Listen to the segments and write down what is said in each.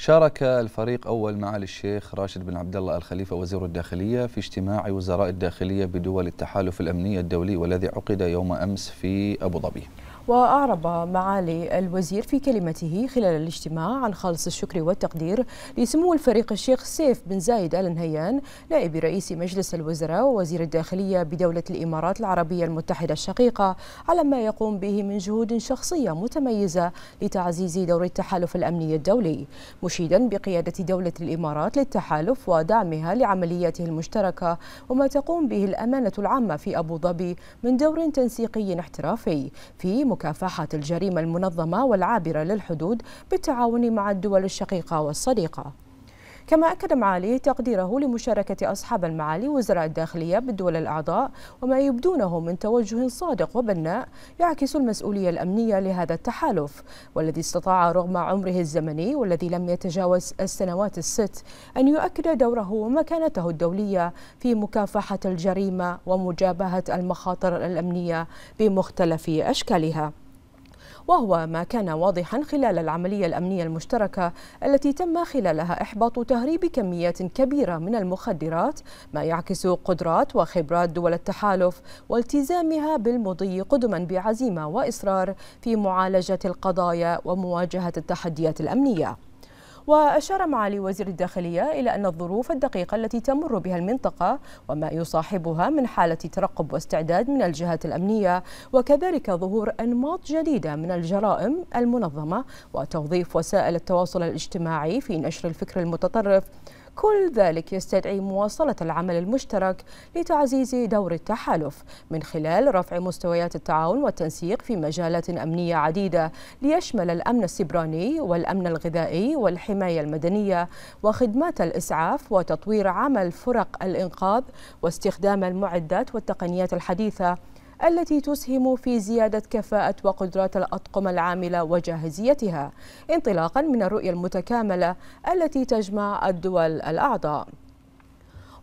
شارك الفريق أول معالي الشيخ راشد بن عبد الله الخليفة وزير الداخلية في اجتماع وزراء الداخلية بدول التحالف الأمني الدولي والذي عقد يوم أمس في أبو ظبي وأعرب معالي الوزير في كلمته خلال الاجتماع عن خالص الشكر والتقدير لسمو الفريق الشيخ سيف بن زايد آل نهيان نائب رئيس مجلس الوزراء ووزير الداخلية بدولة الإمارات العربية المتحدة الشقيقة على ما يقوم به من جهود شخصية متميزة لتعزيز دور التحالف الأمني الدولي مشيدا بقيادة دولة الإمارات للتحالف ودعمها لعملياته المشتركة وما تقوم به الأمانة العامة في أبو ظبي من دور تنسيقي احترافي في مكافحة الجريمة المنظمة والعابرة للحدود بالتعاون مع الدول الشقيقة والصديقة كما أكد معاليه تقديره لمشاركة أصحاب المعالي وزراء الداخلية بالدول الأعضاء وما يبدونه من توجه صادق وبناء يعكس المسؤولية الأمنية لهذا التحالف والذي استطاع رغم عمره الزمني والذي لم يتجاوز السنوات الست أن يؤكد دوره ومكانته الدولية في مكافحة الجريمة ومجابهة المخاطر الأمنية بمختلف أشكالها وهو ما كان واضحا خلال العملية الأمنية المشتركة التي تم خلالها إحباط تهريب كميات كبيرة من المخدرات ما يعكس قدرات وخبرات دول التحالف والتزامها بالمضي قدما بعزيمة وإصرار في معالجة القضايا ومواجهة التحديات الأمنية وأشار معالي وزير الداخلية إلى أن الظروف الدقيقة التي تمر بها المنطقة وما يصاحبها من حالة ترقب واستعداد من الجهات الأمنية وكذلك ظهور أنماط جديدة من الجرائم المنظمة وتوظيف وسائل التواصل الاجتماعي في نشر الفكر المتطرف كل ذلك يستدعي مواصلة العمل المشترك لتعزيز دور التحالف من خلال رفع مستويات التعاون والتنسيق في مجالات أمنية عديدة ليشمل الأمن السبراني والأمن الغذائي والحماية المدنية وخدمات الإسعاف وتطوير عمل فرق الإنقاذ واستخدام المعدات والتقنيات الحديثة التي تسهم في زيادة كفاءة وقدرات الأطقم العاملة وجاهزيتها انطلاقا من الرؤية المتكاملة التي تجمع الدول الأعضاء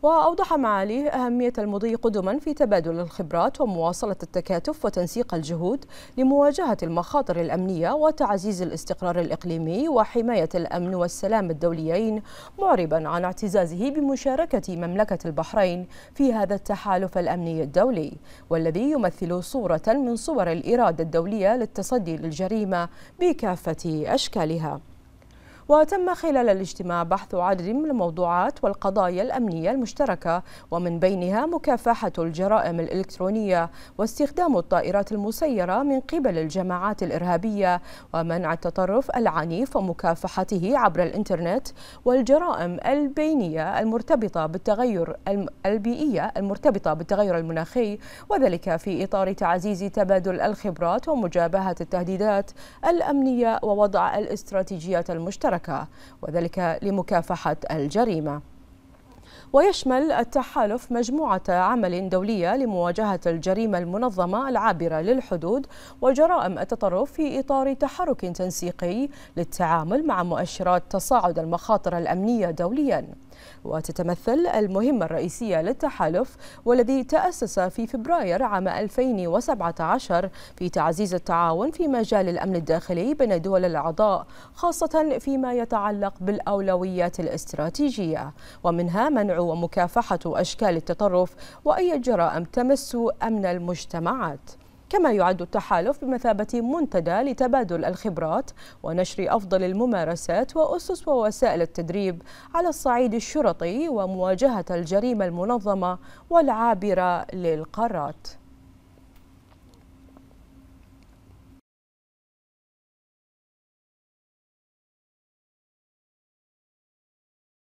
وأوضح معاليه أهمية المضي قدما في تبادل الخبرات ومواصلة التكاتف وتنسيق الجهود لمواجهة المخاطر الأمنية وتعزيز الاستقرار الإقليمي وحماية الأمن والسلام الدوليين معربا عن اعتزازه بمشاركة مملكة البحرين في هذا التحالف الأمني الدولي والذي يمثل صورة من صور الإرادة الدولية للتصدي للجريمة بكافة أشكالها وتم خلال الاجتماع بحث عدد من الموضوعات والقضايا الأمنية المشتركة ومن بينها مكافحة الجرائم الإلكترونية واستخدام الطائرات المسيرة من قبل الجماعات الإرهابية ومنع التطرف العنيف ومكافحته عبر الإنترنت والجرائم البينية المرتبطة بالتغير البيئية المرتبطة بالتغير المناخي وذلك في إطار تعزيز تبادل الخبرات ومجابهة التهديدات الأمنية ووضع الاستراتيجيات المشتركة المشاركة وذلك لمكافحة الجريمة ويشمل التحالف مجموعة عمل دولية لمواجهة الجريمة المنظمة العابرة للحدود وجرائم التطرف في إطار تحرك تنسيقي للتعامل مع مؤشرات تصاعد المخاطر الأمنية دولياً وتتمثل المهمة الرئيسية للتحالف والذي تأسس في فبراير عام 2017 في تعزيز التعاون في مجال الأمن الداخلي بين الدول الأعضاء خاصة فيما يتعلق بالأولويات الاستراتيجية ومنها منع ومكافحة أشكال التطرف وأي جرائم تمس أمن المجتمعات كما يعد التحالف بمثابة منتدى لتبادل الخبرات ونشر أفضل الممارسات وأسس ووسائل التدريب على الصعيد الشرطي ومواجهة الجريمة المنظمة والعابرة للقارات